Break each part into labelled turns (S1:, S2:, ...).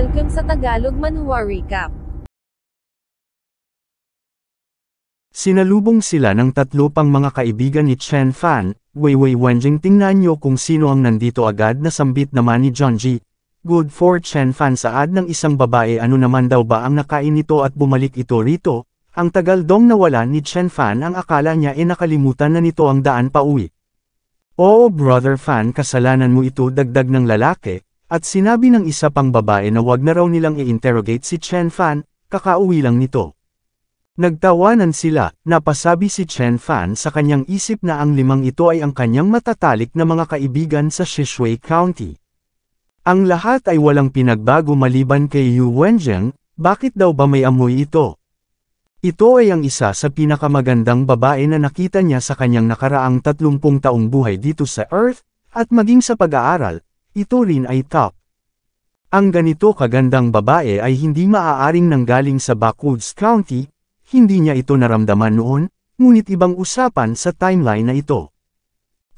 S1: Welcome sa Tagalog Manhua Recap. Sinalubong sila ng tatlo pang mga kaibigan ni Chen Fan, Weiwei Wenjing tingnan niyo kung sino ang nandito agad na sambit naman ni John Ji. Good for Chen Fan saad ng isang babae ano naman daw ba ang nakain nito at bumalik ito rito, ang tagal dong nawalan ni Chen Fan ang akala niya e nakalimutan na nito ang daan pa uwi. Oo brother Fan kasalanan mo ito dagdag ng lalaki, at sinabi ng isa pang babae na wag na raw nilang i-interrogate si Chen Fan, kakauwi lang nito. Nagtawanan sila, napasabi si Chen Fan sa kanyang isip na ang limang ito ay ang kanyang matatalik na mga kaibigan sa Shishui County. Ang lahat ay walang pinagbago maliban kay Yu Wenjiang, bakit daw ba may amoy ito? Ito ay ang isa sa pinakamagandang babae na nakita niya sa kanyang nakaraang 30 taong buhay dito sa Earth, at maging sa pag-aaral, ito rin ay top. Ang ganito kagandang babae ay hindi maaaring nanggaling sa Backwoods County, hindi niya ito naramdaman noon, ngunit ibang usapan sa timeline na ito.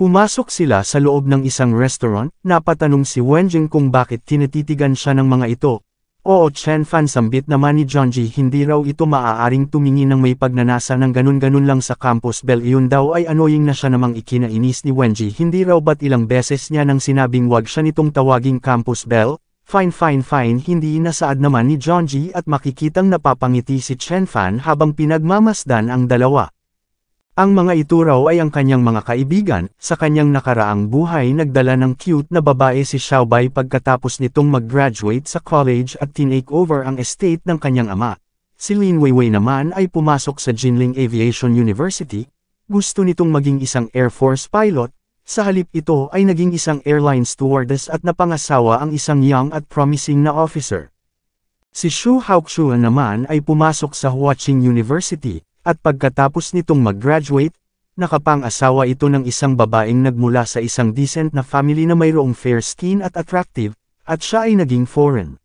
S1: Pumasok sila sa loob ng isang restaurant, napatanong si Wenjing kung bakit tinititigan siya ng mga ito, Oo Chen Fan sambit naman ni Jonji hindi raw ito maaaring tumingin ng may pagnanasa ng ganun-ganun lang sa campus bell iyon daw ay annoying na siya namang ikinainis ni Wen Ji hindi raw ba't ilang beses niya nang sinabing wag siya nitong tawaging campus bell, Fine fine fine hindi inasaad naman ni John G at makikitang napapangiti si Chen Fan habang pinagmamasdan ang dalawa. Ang mga ito raw ay ang kanyang mga kaibigan, sa kanyang nakaraang buhay nagdala ng cute na babae si Xiaobai pagkatapos nitong mag-graduate sa college at tinake over ang estate ng kanyang ama. Si Lin Weiwei naman ay pumasok sa Jinling Aviation University, gusto nitong maging isang Air Force pilot, sa halip ito ay naging isang airline stewardess at napangasawa ang isang young at promising na officer. Si Xu Haoxuan naman ay pumasok sa Huacheng University, at pagkatapos nitong mag-graduate, nakapang-asawa ito ng isang babaeng nagmula sa isang decent na family na mayroong fair skin at attractive, at siya ay naging foreign.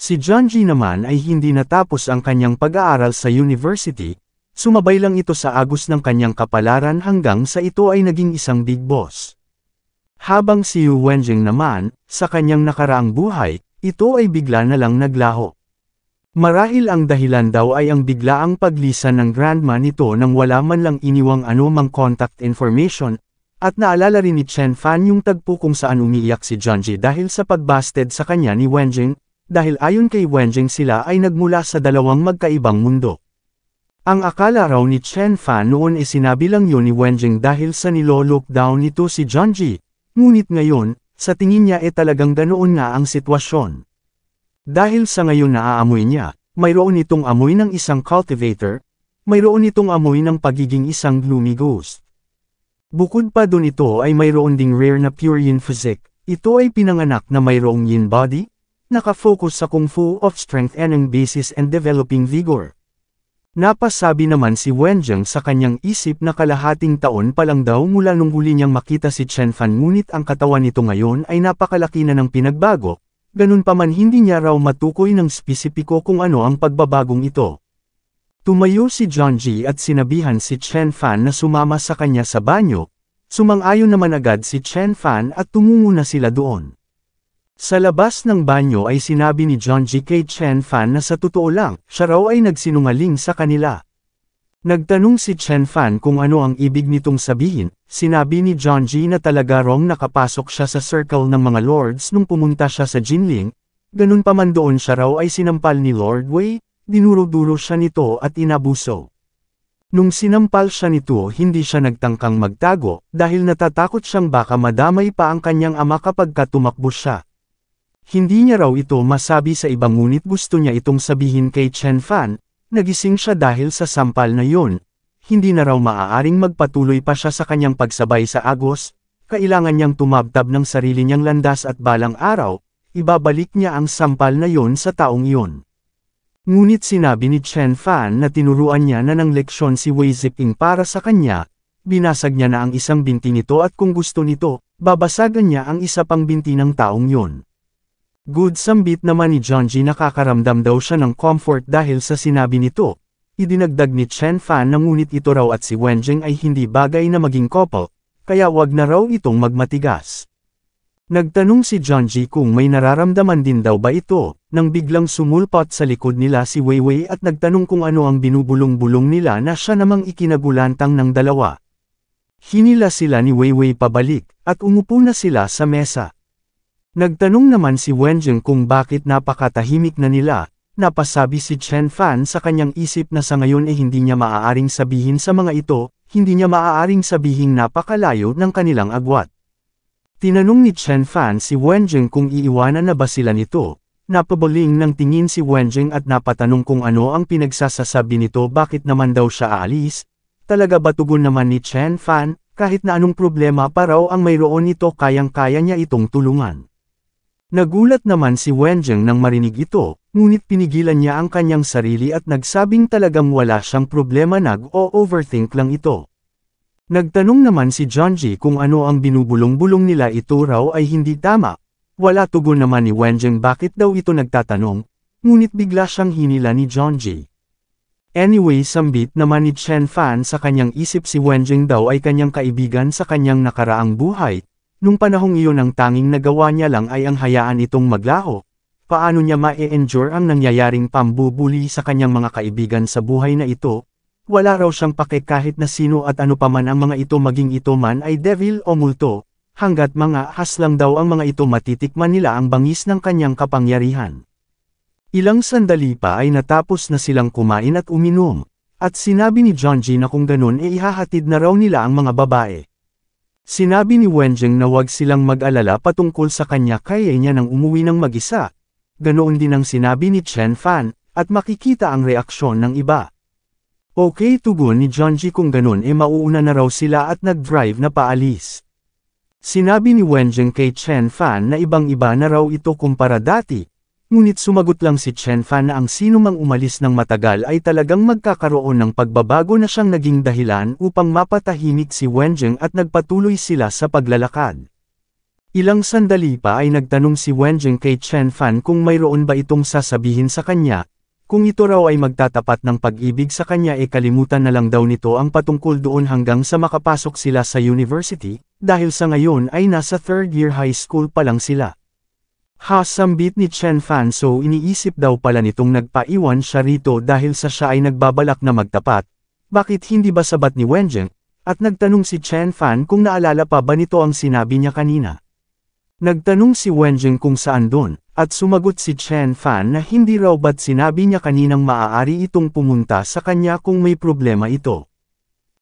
S1: Si John G naman ay hindi natapos ang kanyang pag-aaral sa university, sumabay lang ito sa agos ng kanyang kapalaran hanggang sa ito ay naging isang big boss. Habang si Yu Wenjing naman, sa kanyang nakaraang buhay, ito ay bigla na lang naglaho. Marahil ang dahilan daw ay ang biglaang paglisan ng grandma nito nang wala man lang iniwang anumang contact information, at naalala rin ni Chen Fan yung tagpo kung saan umiiyak si Junji dahil sa pagbasted sa kanya ni Wenjing, dahil ayon kay Wenjing sila ay nagmula sa dalawang magkaibang mundo. Ang akala raw ni Chen Fan noon ay sinabi lang yun ni Wenjing dahil sa nilo down nito si Junji, ngunit ngayon, sa tingin niya ay talagang ganoon na ang sitwasyon. Dahil sa ngayon naaamoy niya, mayroon itong amoy ng isang cultivator, mayroon itong amoy ng pagiging isang gloomy ghost. Bukod pa dun ito ay mayroon ding rare na pure yin physique, ito ay pinanganak na mayroong yin body, nakafocus sa kung fu of strength and ang basis and developing vigor. Napasabi naman si Wenjiang sa kanyang isip na kalahating taon pa lang daw mula nung huli niyang makita si Chen Fan ngunit ang katawan nito ngayon ay napakalaki na ng pinagbago, Ganun pa man hindi niya raw matukoy ng spesipiko kung ano ang pagbabagong ito. Tumayo si John G at sinabihan si Chen Fan na sumama sa kanya sa banyo, sumang-ayon naman agad si Chen Fan at tumungo na sila doon. Sa labas ng banyo ay sinabi ni John G kay Chen Fan na sa totoo lang, siya raw ay nagsinungaling sa kanila. Nagtanong si Chen Fan kung ano ang ibig nitong sabihin, sinabi ni John G na talaga wrong nakapasok siya sa circle ng mga lords nung pumunta siya sa Jinling, ganun pa man doon siya raw ay sinampal ni Lord Wei, dinuro-duro siya nito at inabuso. Nung sinampal siya nito hindi siya nagtangkang magtago dahil natatakot siyang baka madamay pa ang kanyang ama kapag katumakbo siya. Hindi niya raw ito masabi sa iba ngunit gusto niya itong sabihin kay Chen Fan, Nagising siya dahil sa sampal na yun. Hindi na raw maaaring magpatuloy pa siya sa kanyang pagsabay sa agos, kailangan niyang tumabtab ng sarili niyang landas at balang araw, ibabalik niya ang sampal na yon sa taong iyon. Ngunit sinabi ni Chen Fan na tinuruan niya na ng leksyon si Wei Ziping para sa kanya, binasag niya na ang isang binti nito at kung gusto nito, babasagan niya ang isa pang binti ng taong yon. Good sambit naman ni John nakakaramdam daw siya ng comfort dahil sa sinabi nito. Idinagdag ni Chen Fan na ngunit ito raw at si Wenjing ay hindi bagay na maging couple, kaya wag na raw itong magmatigas. Nagtanong si John kung may nararamdaman din daw ba ito, nang biglang sumulpot sa likod nila si Weiwei at nagtanong kung ano ang binubulong-bulong nila na siya namang ikinagulantang ng dalawa. Hinila sila ni Weiwei pabalik, at umupo na sila sa mesa. Nagtanong naman si Wenjing kung bakit napakatahimik na nila, napasabi si Chen Fan sa kanyang isip na sa ngayon ay eh hindi niya maaaring sabihin sa mga ito, hindi niya maaaring sabihin napakalayo ng kanilang agwat. Tinanong ni Chen Fan si Wenjing kung iiwanan na ba sila nito, napabaling ng tingin si Wenjing at napatanong kung ano ang pinagsasasabi nito bakit naman daw siya alis, talaga ba tugon naman ni Chen Fan, kahit na anong problema pa raw ang mayroon nito kayang-kaya niya itong tulungan. Nagulat naman si Wenjing nang marinig ito, ngunit pinigilan niya ang kanyang sarili at nagsabing talagang wala siyang problema nag-o-overthink lang ito. Nagtanong naman si Johnji kung ano ang binubulong-bulong nila ito raw ay hindi tama. Wala tugon naman ni Wenjing bakit daw ito nagtatanong, ngunit bigla siyang hinila ni Johnji. Anyway sambit naman ni Chen Fan sa kanyang isip si Wenjing daw ay kanyang kaibigan sa kanyang nakaraang buhay, Nung panahong iyon ang tanging nagawa niya lang ay ang hayaan itong maglaho. Paano niya ma-endure ang nangyayaring pambubuli sa kanyang mga kaibigan sa buhay na ito? Wala raw siyang pake kahit na sino at ano paman ang mga ito maging ito man ay devil o multo, hanggat mga has lang daw ang mga ito matitikman nila ang bangis ng kanyang kapangyarihan. Ilang sandali pa ay natapos na silang kumain at uminom, at sinabi ni John G na kung ganun ay eh ihahatid na raw nila ang mga babae. Sinabi ni Wenjing na huwag silang mag-alala patungkol sa kanya kaya niya nang umuwi ng mag-isa. Ganoon din ang sinabi ni Chen Fan, at makikita ang reaksyon ng iba. Okay tugon ni Junji kung ganun e eh mauuna na raw sila at nag-drive na paalis. Sinabi ni Wenjing kay Chen Fan na ibang-iba na raw ito kumpara dati, Ngunit sumagot lang si Chen Fan na ang sinumang umalis ng matagal ay talagang magkakaroon ng pagbabago na siyang naging dahilan upang mapatahimik si Wenjing at nagpatuloy sila sa paglalakad. Ilang sandali pa ay nagtanong si Wenjing kay Chen Fan kung mayroon ba itong sasabihin sa kanya, kung ito raw ay magtatapat ng pag-ibig sa kanya e kalimutan na lang daw nito ang patungkol doon hanggang sa makapasok sila sa university, dahil sa ngayon ay nasa third year high school pa lang sila. Hasambit ni Chen Fan so iniisip daw pala nitong nagpaiwan siya rito dahil sa siya ay nagbabalak na magtapat. Bakit hindi ba sabat ni Wenjing? At nagtanong si Chen Fan kung naalala pa ba nito ang sinabi niya kanina. Nagtanong si Wenjing kung saan doon, at sumagot si Chen Fan na hindi raw ba't sinabi niya kaninang maaari itong pumunta sa kanya kung may problema ito.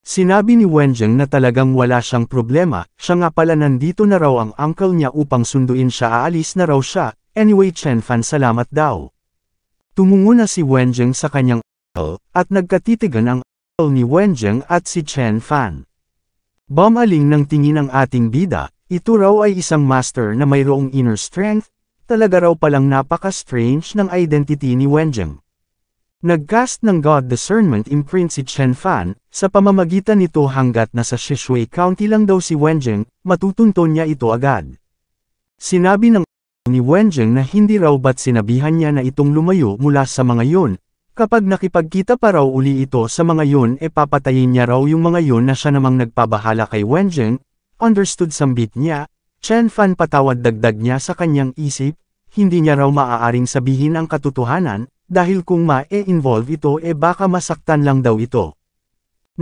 S1: Sinabi ni Wenjing na talagang wala siyang problema, siya nga pala nandito na raw ang uncle niya upang sunduin siya aalis na raw siya, anyway Chen Fan salamat daw. Tumungo na si Wenjing sa kanyang uncle, at nagkatitigan ang uncle ni Wenjing at si Chen Fan. Bamaling ng tingin ang ating bida, ito raw ay isang master na mayroong inner strength, talaga raw palang napaka-strange ng identity ni Wenjing. Nagcast ng God Discernment Imprint si Chen Fan, sa pamamagitan nito hanggat nasa Shishui County lang daw si Wenjing, matutunton niya ito agad. Sinabi ng ni Wenjing na hindi raw ba't sinabihan niya na itong lumayo mula sa mga yun, kapag nakipagkita pa raw uli ito sa mga yun e papatayin niya raw yung mga yun na siya namang nagpabahala kay Wenjing, understood sambit niya, Chen Fan patawad dagdag niya sa kanyang isip, hindi niya raw maaaring sabihin ang katotohanan, dahil kung ma-e-involve ito e eh baka masaktan lang daw ito.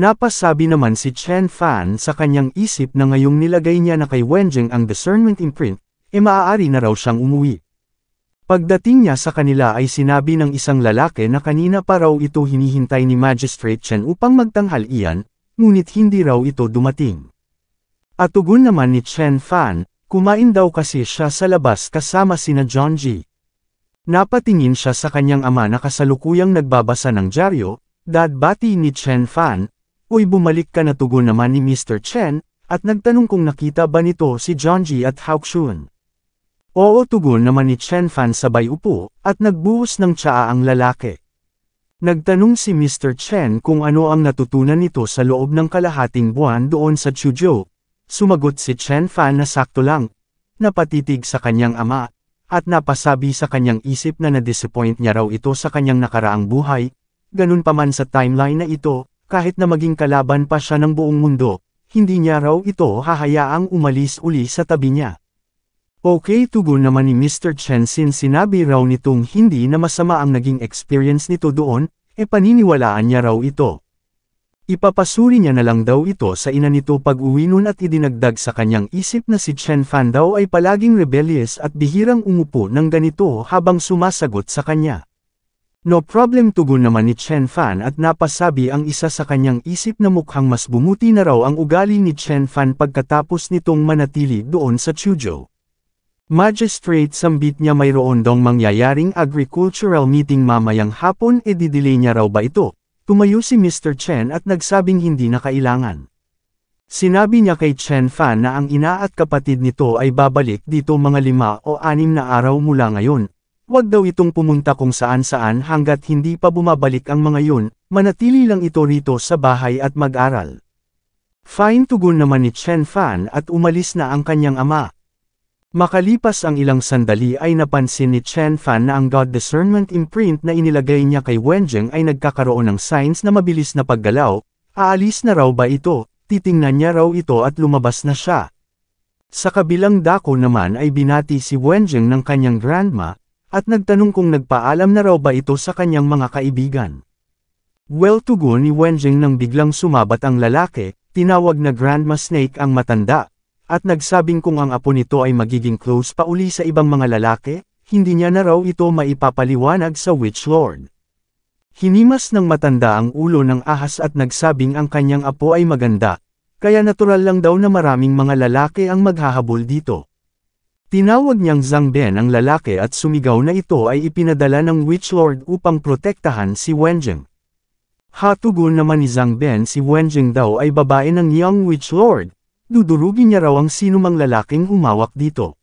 S1: Napasabi naman si Chen Fan sa kanyang isip na ngayong nilagay niya na kay Wenjing ang discernment imprint, e eh maaari na raw siyang umuwi. Pagdating niya sa kanila ay sinabi ng isang lalaki na kanina pa raw ito hinihintay ni Magistrate Chen upang magtanghal iyan, ngunit hindi raw ito dumating. At tugon naman ni Chen Fan, Kumain daw kasi siya sa labas kasama sina John G. Napatingin siya sa kanyang ama na kasalukuyang nagbabasa ng dyaryo, Dad bati ni Chen Fan, Uy bumalik ka na tugon naman ni Mr. Chen, at nagtanong kung nakita ba nito si John G at Shun. Oo tugon naman ni Chen Fan sabay upo, at nagbuhos ng tsaa ang lalaki. Nagtanong si Mr. Chen kung ano ang natutunan nito sa loob ng kalahating buwan doon sa Chuzhou, Sumagot si Chen Fan na sakto lang, napatitig sa kanyang ama, at napasabi sa kanyang isip na na-disappoint niya raw ito sa kanyang nakaraang buhay, ganun pa man sa timeline na ito, kahit na maging kalaban pa siya ng buong mundo, hindi niya raw ito hahayaang umalis uli sa tabi niya. Okay tugo naman ni Mr. Chen sin sinabi raw nitong hindi na masama ang naging experience nito doon, e paniniwalaan niya raw ito. Ipapasuri niya na lang daw ito sa ina nito pag-uwi nun at idinagdag sa kanyang isip na si Chen Fan daw ay palaging rebellious at bihirang umupo ng ganito habang sumasagot sa kanya. No problem tugon naman ni Chen Fan at napasabi ang isa sa kanyang isip na mukhang mas bumuti na raw ang ugali ni Chen Fan pagkatapos nitong manatili doon sa Chuzhou. Magistrate sambit niya mayroon dong mangyayaring agricultural meeting mamayang hapon e didelay niya raw ba ito? Tumayo si Mr. Chen at nagsabing hindi na kailangan. Sinabi niya kay Chen Fan na ang ina at kapatid nito ay babalik dito mga lima o anim na araw mula ngayon. Huwag daw itong pumunta kung saan-saan hanggat hindi pa bumabalik ang mga yun, manatili lang ito rito sa bahay at mag-aral. Fine tugon naman ni Chen Fan at umalis na ang kanyang ama. Makalipas ang ilang sandali ay napansin ni Chen Fan na ang God Discernment imprint na inilagay niya kay Wenjing ay nagkakaroon ng signs na mabilis na paggalaw, aalis na raw ba ito, titingnan niya raw ito at lumabas na siya. Sa kabilang dako naman ay binati si Wenjing ng kanyang grandma, at nagtanong kung nagpaalam na raw ba ito sa kanyang mga kaibigan. Well tugo ni Wenjing nang biglang sumabat ang lalaki, tinawag na Grandma Snake ang matanda, at nagsabing kung ang apo nito ay magiging close pa uli sa ibang mga lalaki, hindi niya na raw ito maipapaliwanag sa Witch Lord. Hinimas ng matanda ang ulo ng ahas at nagsabing ang kanyang apo ay maganda, kaya natural lang daw na maraming mga lalaki ang maghahabol dito. Tinawag niyang Zhang Ben ang lalaki at sumigaw na ito ay ipinadala ng Witch Lord upang protektahan si Wenjing. Hatugon naman ni Zhang Ben si Wenjing daw ay babae ng Young Witch Lord, Dudurugin niya raw ang sinumang lalaking humawak dito.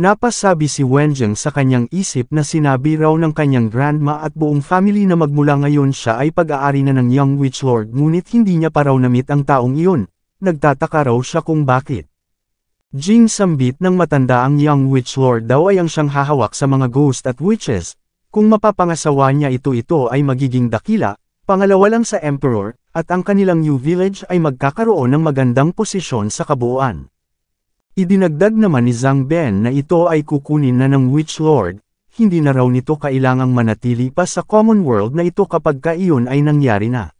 S1: Napasabi si Wenjing sa kanyang isip na sinabi raw ng kanyang grandma at buong family na magmula ngayon siya ay pag-aari na ng Young Witch Lord ngunit hindi niya pa raw namit ang taong iyon. Nagtataka raw siya kung bakit. Jing sambit ng matanda ang Young Witch Lord daw ay ang siyang hahawak sa mga ghost at witches. Kung mapapangasawa niya ito ito ay magiging dakila, Pangalawa lang sa Emperor, at ang kanilang new village ay magkakaroon ng magandang posisyon sa kabuuan. Idinagdag naman ni Zhang Ben na ito ay kukunin na ng Witch Lord, hindi na raw nito kailangang manatili pa sa common world na ito kapag ka ay nangyari na.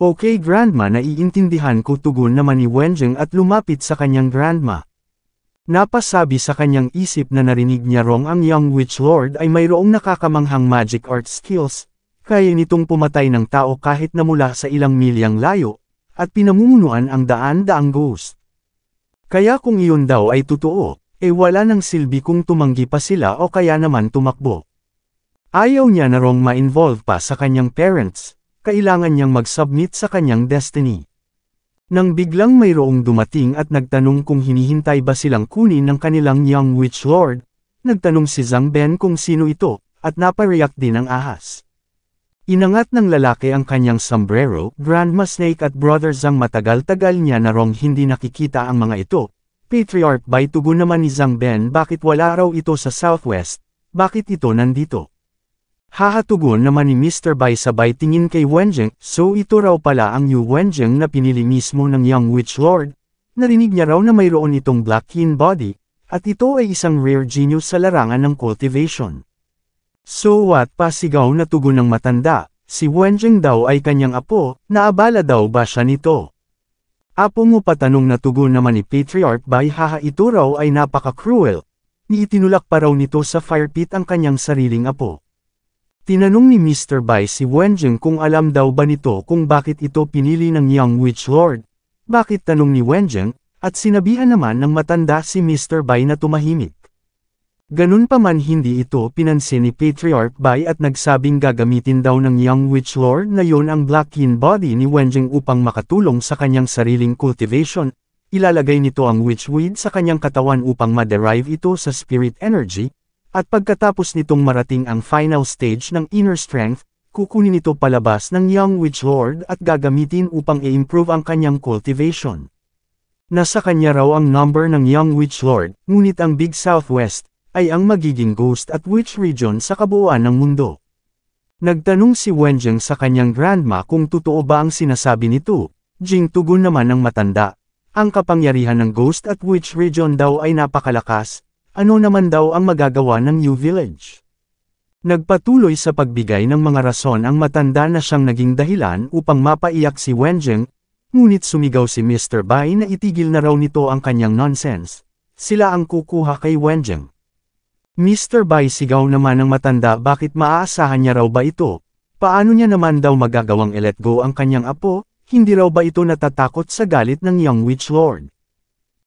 S1: Okay grandma naiintindihan ko tugon naman ni Wenjing at lumapit sa kanyang grandma. Napasabi sa kanyang isip na narinig niya rong ang young witch lord ay mayroong nakakamanghang magic art skills, kaya nitong pumatay ng tao kahit na mula sa ilang milyang layo, at pinamumunuan ang daan-daang ghost. Kaya kung iyon daw ay totoo, eh wala nang silbi kung tumanggi pa sila o kaya naman tumakbo. Ayaw niya na wrong ma-involve pa sa kanyang parents, kailangan niyang mag-submit sa kanyang destiny. Nang biglang mayroong dumating at nagtanong kung hinihintay ba silang kunin ng kanilang young witch lord, nagtanong si Zhang Ben kung sino ito, at napareact din ang ahas. Inangat ng lalaki ang kanyang sombrero, Grandma Snake at brothers ang matagal-tagal niya na rong hindi nakikita ang mga ito. Patriarch by tugo naman ni Zhang Ben bakit wala raw ito sa Southwest, bakit ito nandito? Hahatugon naman ni Mr. Bai sabay tingin kay Wenjing, so ito raw pala ang Yu Wenjing na pinili mismo ng Young Witch Lord. Narinig niya raw na mayroon itong black-keen body, at ito ay isang rare genius sa larangan ng cultivation. So what pasigaw na tugon ng matanda, si Wenjing daw ay kanyang apo, naabala daw ba siya nito? Apo mo patanong na tugon naman ni Patriarch by haha ito raw ay napaka-cruel. Ni Itinulak pa raw nito sa fire pit ang kanyang sariling apo. Tinanong ni Mr. Bai si Wenjing kung alam daw ba nito kung bakit ito pinili ng Young Witch Lord. Bakit tanong ni Wenjing, at sinabihan naman ng matanda si Mr. Bai na tumahimik. Ganun pa man hindi ito pinansin ni Patriarch Bai at nagsabing gagamitin daw ng young witch lore na yon ang black yin body ni Wenjing upang makatulong sa kanyang sariling cultivation. Ilalagay nito ang Witch Weed sa kanyang katawan upang ma-derive ito sa spirit energy, at pagkatapos nitong marating ang final stage ng inner strength, kukunin ito palabas ng young witch lord at gagamitin upang i-improve ang kanyang cultivation. Nasa kanya raw ang number ng young witch lord, ngunit ang Big Southwest, ay ang magiging ghost at witch region sa kabuuan ng mundo. Nagtanong si Wenjing sa kanyang grandma kung totoo ba ang sinasabi nito, Jing tugon naman ng matanda. Ang kapangyarihan ng ghost at witch region daw ay napakalakas, ano naman daw ang magagawa ng new village? Nagpatuloy sa pagbigay ng mga rason ang matanda na siyang naging dahilan upang mapaiyak si Wenjing, ngunit sumigaw si Mr. Bai na itigil na raw nito ang kanyang nonsense. Sila ang kukuha kay Wenjing. Mr. Bai sigaw naman ng matanda bakit maaasahan niya raw ba ito? Paano niya naman daw magagawang i-let go ang kanyang apo? Hindi raw ba ito natatakot sa galit ng young witch lord?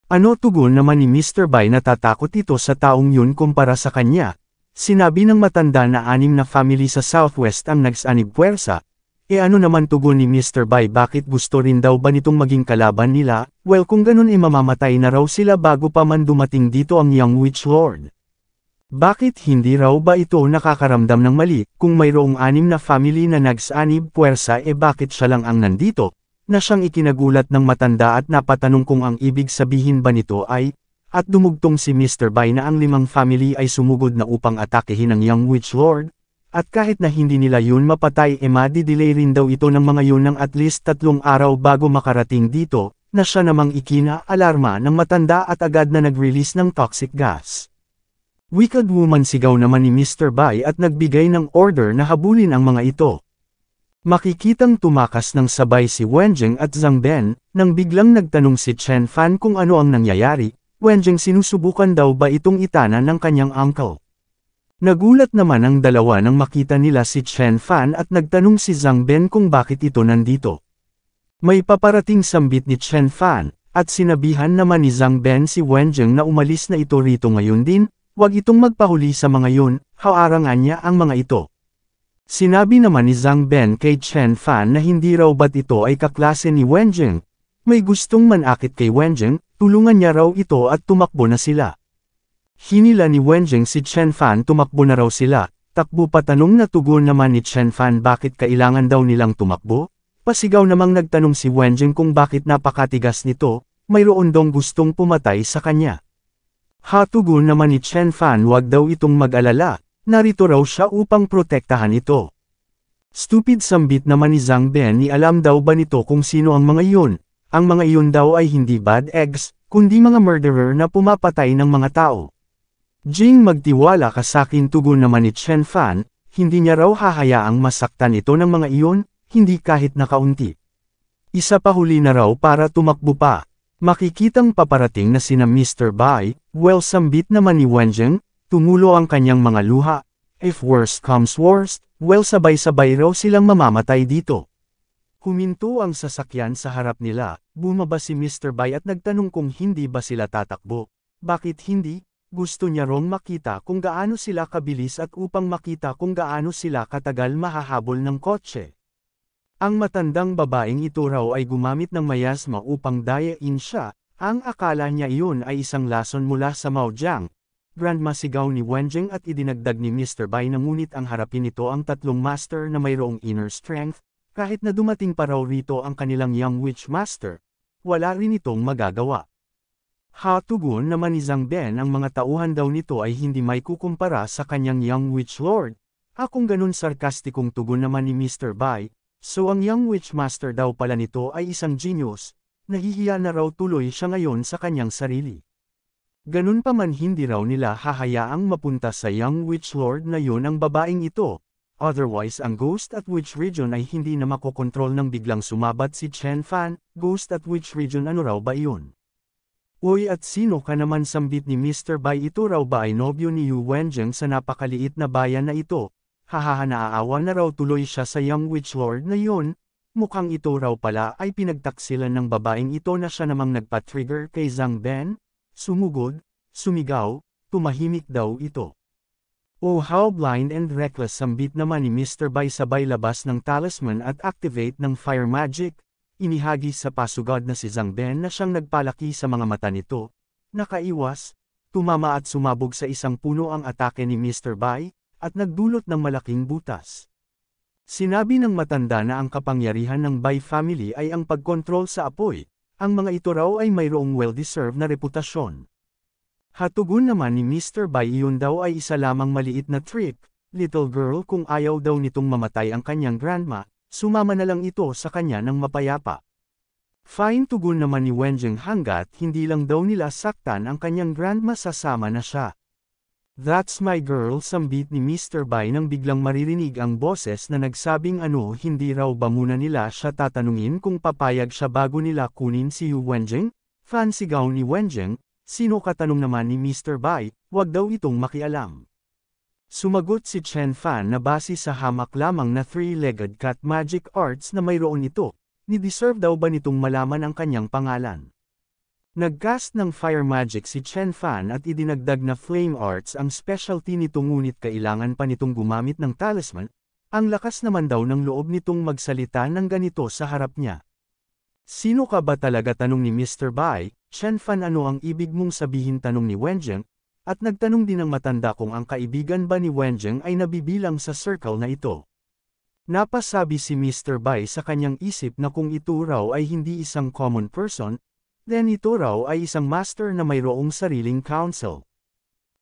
S1: Ano tugon naman ni Mr. Bai natatakot ito sa taong yun kumpara sa kanya? Sinabi ng matanda na anim na family sa Southwest ang nagsanib puwersa. E ano naman tugon ni Mr. Bai bakit gusto rin daw ba nitong maging kalaban nila? Well kung ganun e mamamatay na raw sila bago pa man dumating dito ang young witch lord. Bakit hindi raw ba ito nakakaramdam ng mali, kung mayroong anim na family na nagsanib puwersa e eh bakit siya lang ang nandito? Na siyang ikinagulat ng matanda at napatanong kung ang ibig sabihin ba nito ay, at dumugtong si Mr. Bai na ang limang family ay sumugod na upang atakehin ang Young Witch Lord, at kahit na hindi nila yun mapatay e eh madidelay rin daw ito ng mga yun ng at least tatlong araw bago makarating dito, na siya namang ikina-alarma ng matanda at agad na nag-release ng toxic gas. Wicked woman sigaw naman ni Mr. Bai at nagbigay ng order na habulin ang mga ito. Makikitang tumakas ng sabay si Wenjing at Zhang Ben, nang biglang nagtanong si Chen Fan kung ano ang nangyayari, Wenjing sinusubukan daw ba itong itana ng kanyang uncle. Nagulat naman ang dalawa nang makita nila si Chen Fan at nagtanong si Zhang Ben kung bakit ito nandito. May paparating sambit ni Chen Fan, at sinabihan naman ni Zhang Ben si Wenjing na umalis na ito rito ngayon din, Huwag itong magpahuli sa mga yun, hawarangan niya ang mga ito. Sinabi naman ni Zhang Ben kay Chen Fan na hindi raw ba't ito ay kaklase ni Wenjing. May gustong manakit kay Wenjing, tulungan niya raw ito at tumakbo na sila. Hinila ni Wenjing si Chen Fan tumakbo na raw sila, takbo patanong na tugon naman ni Chen Fan bakit kailangan daw nilang tumakbo. Pasigaw namang nagtanong si Wenjing kung bakit napakatigas nito, mayroon dong gustong pumatay sa kanya. Hatugon naman ni Chen Fan wag daw itong mag-alala, narito raw siya upang protektahan ito. Stupid sambit naman ni Zhang Ben ni alam daw ba nito kung sino ang mga iyon, ang mga iyon daw ay hindi bad eggs, kundi mga murderer na pumapatay ng mga tao. Jing magtiwala ka sa akin tugon naman ni Chen Fan, hindi niya raw hahayaang masaktan ito ng mga iyon, hindi kahit nakaunti. Isa pa huli na raw para tumakbo pa. Makikitang paparating na sina Mr. Bai, well sambit naman ni Wenjing, tumulo ang kanyang mga luha, if worst comes worst, well sabay-sabay raw silang mamamatay dito. Huminto ang sasakyan sa harap nila, bumaba si Mr. Bai at nagtanong kung hindi ba sila tatakbo. Bakit hindi? Gusto niya rong makita kung gaano sila kabilis at upang makita kung gaano sila katagal mahahabol ng kotse. Ang matandang babaeng ito raw ay gumamit ng mayasma upang dayain siya, ang akala niya iyon ay isang lason mula sa Mao Maojiang. Grandma sigaw ni Wenjing at idinagdag ni Mr. Bai na ngunit ang harapin nito ang tatlong master na mayroong inner strength, kahit na dumating pa raw rito ang kanilang young witch master, wala rin itong magagawa. Hatugon naman ni Zhang Ben ang mga tauhan daw nito ay hindi may kukumpara sa kanyang young witch lord. Akong ganun sarkastikong tugon naman ni Mr. Bai, So ang young witch master daw pala nito ay isang genius, nahihiya na raw tuloy siya ngayon sa kanyang sarili. Ganun pa man hindi raw nila hahayaang mapunta sa young witch lord na yun ang babaeng ito, otherwise ang ghost at witch region ay hindi na makokontrol nang biglang sumabat si Chen Fan, ghost at witch region ano raw ba iyon? Uy at sino ka naman sambit ni Mr. Bai ito raw ba ay nobyo ni Yu Wenjing sa napakaliit na bayan na ito, hahaha naaawa na raw tuloy siya sa young witch lord na yun, mukhang ito raw pala ay pinagtaksilan ng babaeng ito na siya namang nagpa-trigger kay Zhang Ben, sumugod, sumigaw, tumahimik daw ito. Oh how blind and reckless sambit naman ni Mr. Bai sabay labas ng talisman at activate ng fire magic, inihagi sa pasugod na si Zhang Ben na siyang nagpalaki sa mga mata nito, nakaiwas, tumama at sumabog sa isang puno ang atake ni Mr. Bai, at nagdulot ng malaking butas. Sinabi ng matanda na ang kapangyarihan ng Bai family ay ang pagkontrol sa apoy, ang mga ito raw ay mayroong well-deserved na reputasyon. Hatugon naman ni Mr. Bai iyon daw ay isa lamang maliit na trip, little girl kung ayaw daw nitong mamatay ang kanyang grandma, sumama na lang ito sa kanya ng mapayapa. Fine tugon naman ni Wenjing hanggat hindi lang daw nila saktan ang kanyang grandma sasama na siya. That's my girl sambit ni Mr. Bai nang biglang maririnig ang boses na nagsabing ano hindi raw ba muna nila siya tatanungin kung papayag siya bago nila kunin si Yu Wenjing? Fansigaw ni Wenjing, sino katanong naman ni Mr. Bai, wag daw itong makialam. Sumagot si Chen Fan na base sa hamak lamang na three-legged cat magic arts na mayroon ito, ni-deserve daw ba nitong malaman ang kanyang pangalan. Nag-cast ng Fire Magic si Chen Fan at idinagdag na Flame Arts ang specialty nito ngunit kailangan pa nitong gumamit ng talisman, ang lakas naman daw ng loob nitong magsalita ng ganito sa harap niya. Sino ka ba talaga tanong ni Mr. Bai, Chen Fan ano ang ibig mong sabihin tanong ni Wenjing, at nagtanong din ang matanda kung ang kaibigan ba ni Wenjing ay nabibilang sa circle na ito. Napasabi si Mr. Bai sa kanyang isip na kung ito raw ay hindi isang common person, Then ito raw ay isang master na mayroong sariling council.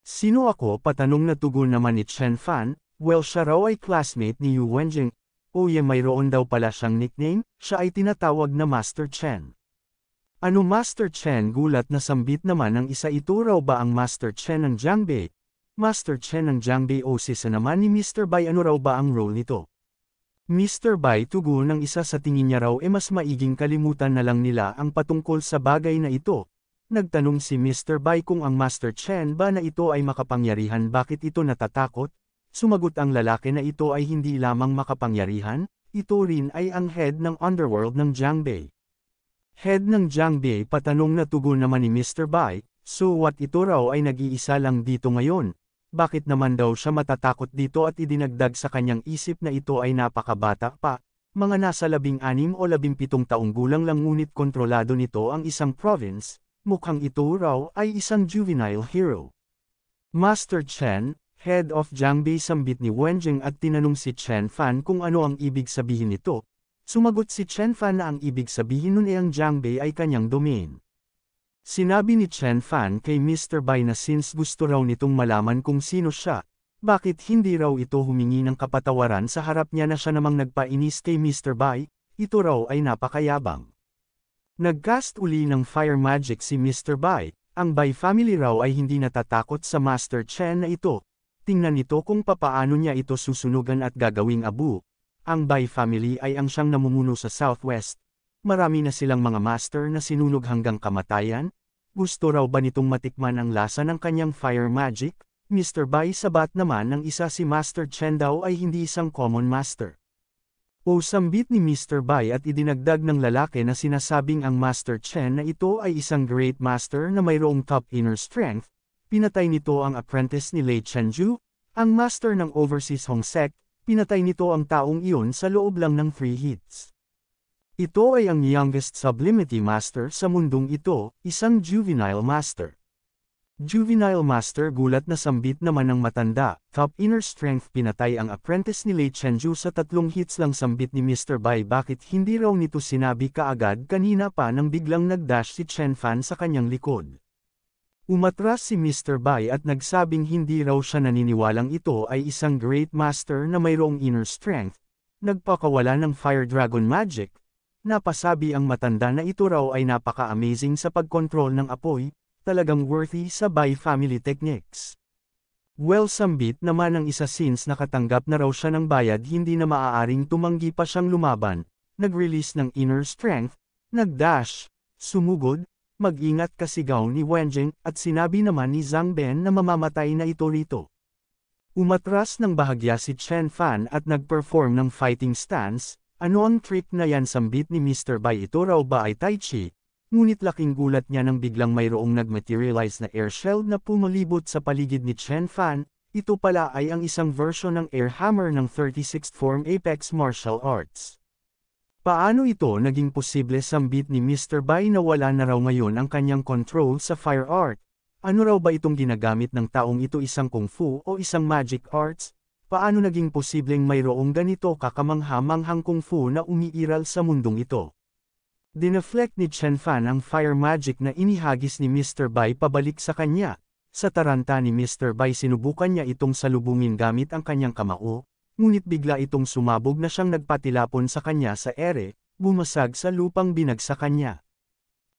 S1: Sino ako patanong na tugon naman ni Chen Fan, well siya raw ay classmate ni Yu Wenjing. Uye mayroon daw pala siyang nickname, siya ay tinatawag na Master Chen. Ano Master Chen gulat na sambit naman ng isa ito raw ba ang Master Chen ng Jiangbei? Master Chen ng Jiangbei o sisa naman ni Mr. Bai ano raw ba ang role nito? Mr. Bai tugon ng isa sa tingin niya raw e mas maiging kalimutan na lang nila ang patungkol sa bagay na ito. Nagtanong si Mr. Bai kung ang Master Chen ba na ito ay makapangyarihan bakit ito natatakot? Sumagot ang lalaki na ito ay hindi lamang makapangyarihan, ito rin ay ang head ng underworld ng Jiangbei. Head ng Jiangbei patanong na tugon naman ni Mr. Bai, so what ito raw ay nag-iisa lang dito ngayon, bakit naman daw siya matatakot dito at idinagdag sa kanyang isip na ito ay napakabata pa, mga nasa labing anim o labing pitong taong gulang lang ngunit kontrolado nito ang isang province, mukhang ito raw ay isang juvenile hero. Master Chen, head of Jiangbei sambit ni Wenjing at tinanong si Chen Fan kung ano ang ibig sabihin nito. Sumagot si Chen Fan na ang ibig sabihin nun ay ang Jiangbei ay kanyang domain. Sinabi ni Chen Fan kay Mr. Bai na since gusto raw nitong malaman kung sino siya, bakit hindi raw ito humingi ng kapatawaran sa harap niya na siya namang nagpainis kay Mr. Bai, ito raw ay napakayabang. Nagcast uli ng fire magic si Mr. Bai, ang Bai family raw ay hindi natatakot sa Master Chen na ito, tingnan nito kung papaano niya ito susunugan at gagawing abu. Ang Bai family ay ang siyang namumuno sa Southwest, marami na silang mga master na sinunog hanggang kamatayan, gusto raw ba nitong matikman ang lasa ng kanyang fire magic? Mr. Bai Sabat naman ng isa si Master Chen Dao ay hindi isang common master. O sambit ni Mr. Bai at idinagdag ng lalaki na sinasabing ang Master Chen na ito ay isang great master na mayroong top inner strength, pinatay nito ang apprentice ni Lei Chenju, ang master ng overseas Hong Sect, pinatay nito ang taong iyon sa loob lang ng free hits. Ito ay ang youngest sublimity master sa mundong ito, isang juvenile master. Juvenile master gulat na sambit naman ng matanda, top inner strength pinatay ang apprentice ni Lei Chenju sa tatlong hits lang sambit ni Mr. Bai bakit hindi raw nito sinabi kaagad kanina pa nang biglang nagdash si Chen Fan sa kanyang likod. Umatras si Mr. Bai at nagsabing hindi raw siya naniniwalang ito ay isang great master na mayroong inner strength, nagpakawala ng fire dragon magic, Napasabi ang matanda na ito raw ay napaka-amazing sa pagkontrol ng apoy, talagang worthy sa Bay Family Techniques. Well sambit naman ang isa since nakatanggap na raw siya ng bayad hindi na maaaring tumanggi pa siyang lumaban, nag-release ng inner strength, nag-dash, sumugod, mag-ingat kasigaw ni Wenjing at sinabi naman ni Zhang Ben na mamamatay na ito rito. Umatras ng bahagya si Chen Fan at nag-perform ng fighting stance, ano ang trip na yan sambit ni Mr. Bai ito raw ba ay Tai Chi? Ngunit laking gulat niya nang biglang mayroong nagmaterialize na air shell na pumalibot sa paligid ni Chen Fan, ito pala ay ang isang version ng air hammer ng 36th form Apex Martial Arts. Paano ito naging posible sambit ni Mr. Bai na wala na raw ngayon ang kanyang control sa fire art? Ano raw ba itong ginagamit ng taong ito isang kung fu o isang magic arts? Paano naging posibleng mayroong ganito kakamanghamanghang kung fu na umiiral sa mundong ito? Dineflect ni Chen Fan ang fire magic na inihagis ni Mr. Bai pabalik sa kanya. Sa taranta ni Mr. Bai sinubukan niya itong salubungin gamit ang kanyang kamao, ngunit bigla itong sumabog na siyang nagpatilapon sa kanya sa ere, bumasag sa lupang binagsakan niya.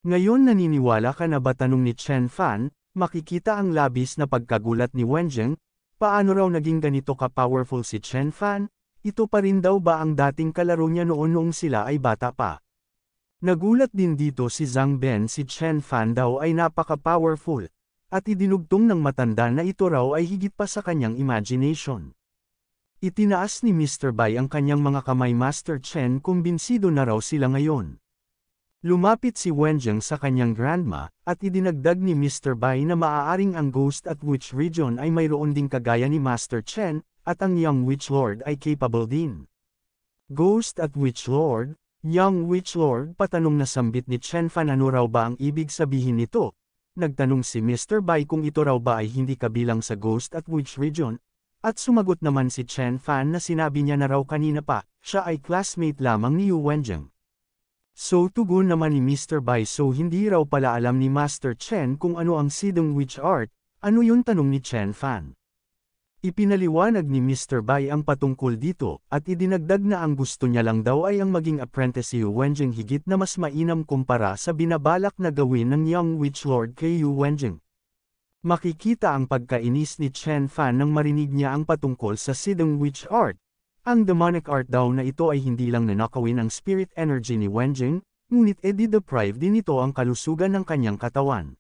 S1: Ngayon naniniwala ka na ba tanong ni Chen Fan, makikita ang labis na pagkagulat ni Wenzheng, Paano raw naging ganito ka-powerful si Chen Fan? Ito pa rin daw ba ang dating kalaro niya noon noong sila ay bata pa? Nagulat din dito si Zhang Ben si Chen Fan daw ay napaka-powerful, at idinugtong ng matanda na ito raw ay higit pa sa kanyang imagination. Itinaas ni Mr. Bai ang kanyang mga kamay Master Chen kumbinsido na raw sila ngayon. Lumapit si Wenjiang sa kanyang grandma, at idinagdag ni Mr. Bai na maaaring ang ghost at witch region ay mayroon ding kagaya ni Master Chen, at ang young witch lord ay capable din. Ghost at witch lord, young witch lord patanong na sambit ni Chen Fan ano raw ba ang ibig sabihin nito? Nagtanong si Mr. Bai kung ito raw ba ay hindi kabilang sa ghost at witch region, at sumagot naman si Chen Fan na sinabi niya na raw kanina pa, siya ay classmate lamang ni Yu Wenjiang. So tugon naman ni Mr. Bai so hindi raw pala alam ni Master Chen kung ano ang Sidong Witch Art, ano yung tanong ni Chen Fan. Ipinaliwanag ni Mr. Bai ang patungkol dito at idinagdag na ang gusto niya lang daw ay ang maging apprentice si Yu Wenjing higit na mas mainam kumpara sa binabalak na gawin ng Young Witch Lord kay Yu Wenjing. Makikita ang pagkainis ni Chen Fan nang marinig niya ang patungkol sa Sidong Witch Art, ang demonic art daw na ito ay hindi lang nanakawin ang spirit energy ni Wenjing, ngunit edi-deprive din ito ang kalusugan ng kanyang katawan.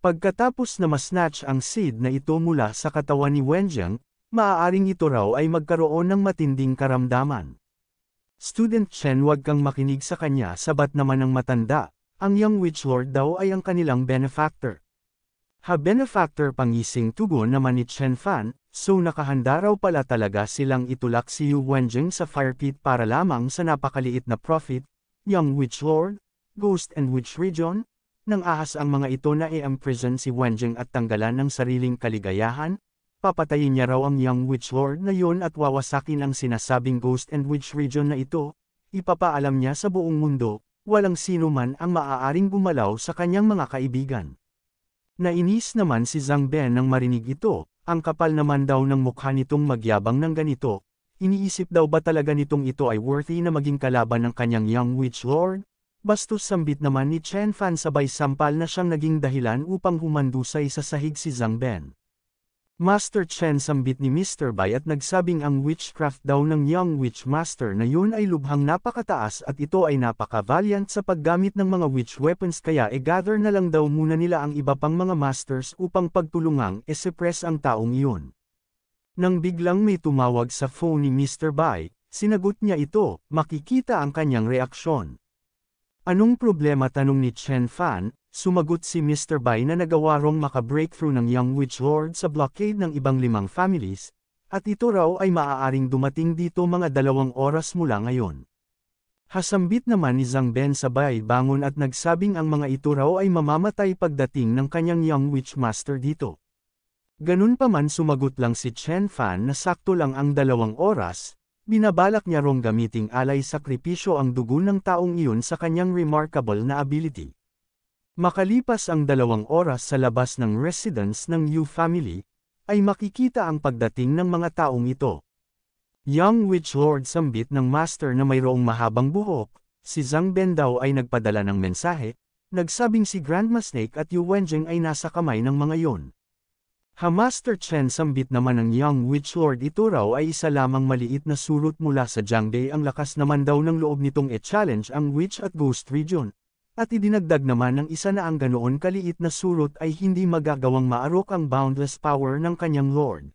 S1: Pagkatapos na masnatch ang seed na ito mula sa katawan ni Wenjing, maaaring ito raw ay magkaroon ng matinding karamdaman. Student Chen huwag kang makinig sa kanya sabat naman ng matanda, ang young witch lord daw ay ang kanilang benefactor. Ha benefactor pangising tugon naman ni Chen Fan, so nakahanda raw pala talaga silang itulak si Yu Wenjing sa fire pit para lamang sa napakaliit na profit, Young Witch Lord, Ghost and Witch Region, nang ahas ang mga ito na i-imprison si Wenjing at tanggalan ng sariling kaligayahan, papatayin niya raw ang Young Witch Lord na yon at wawasakin ang sinasabing Ghost and Witch Region na ito, ipapaalam niya sa buong mundo, walang sino man ang maaaring gumalaw sa kanyang mga kaibigan. Nainis naman si Zhang Ben nang marinig ito, ang kapal naman daw ng mukha nitong magyabang ng ganito. Iniisip daw ba talaga nitong ito ay worthy na maging kalaban ng kanyang young witch lord? Bastos sambit naman ni Chen Fan sabay sampal na siyang naging dahilan upang humandusay sa sahig si Zhang Ben. Master Chen sambit ni Mr. Bai at nagsabing ang witchcraft daw ng young witch master na yun ay lubhang napakataas at ito ay napaka-valiant sa paggamit ng mga witch weapons kaya e gather na lang daw muna nila ang iba pang mga masters upang pagtulungang e-suppress ang taong yun. Nang biglang may tumawag sa phone ni Mr. Bai, sinagot niya ito, makikita ang kanyang reaksyon. Anong problema tanong ni Chen Fan, Sumagot si Mr. Bai na nagawa rong makabreakthrough ng Young Witch Lord sa blockade ng ibang limang families, at ito raw ay maaaring dumating dito mga dalawang oras mula ngayon. Hasambit naman ni Zhang Ben sa Bai bangon at nagsabing ang mga ito raw ay mamamatay pagdating ng kanyang Young Witch Master dito. Ganun pa man sumagot lang si Chen Fan na sakto lang ang dalawang oras, binabalak niya rong gamiting alay sakripisyo ang dugo ng taong iyon sa kanyang remarkable na ability. Makalipas ang dalawang oras sa labas ng residence ng Yu family, ay makikita ang pagdating ng mga taong ito. Young Witch Lord sambit ng master na mayroong mahabang buhok, si Zhang Ben Dao ay nagpadala ng mensahe, nagsabing si Grandma Snake at Yu Wenjing ay nasa kamay ng mga yon. Ha Master Chen sambit naman ng Young Witch Lord ito raw ay isa lamang maliit na surut mula sa Jiangdei ang lakas naman daw ng loob nitong e-challenge ang Witch at Ghost Region. At idinagdag naman ng isa na ang ganoon kaliit na surot ay hindi magagawang maarok ang boundless power ng kanyang Lord.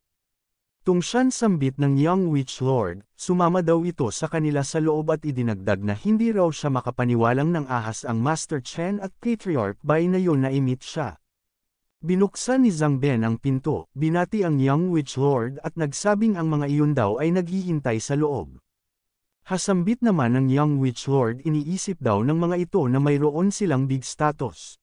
S1: Tungshan sambit ng Young Witch Lord, sumama daw ito sa kanila sa loob at idinagdag na hindi raw siya makapaniwalang ng ahas ang Master Chen at Patriarch by na yun na imit siya. Binuksan ni Zhang Ben ang pinto, binati ang Young Witch Lord at nagsabing ang mga iyon daw ay naghihintay sa loob. Hasambit naman ng young witch lord iniisip daw ng mga ito na mayroon silang big status.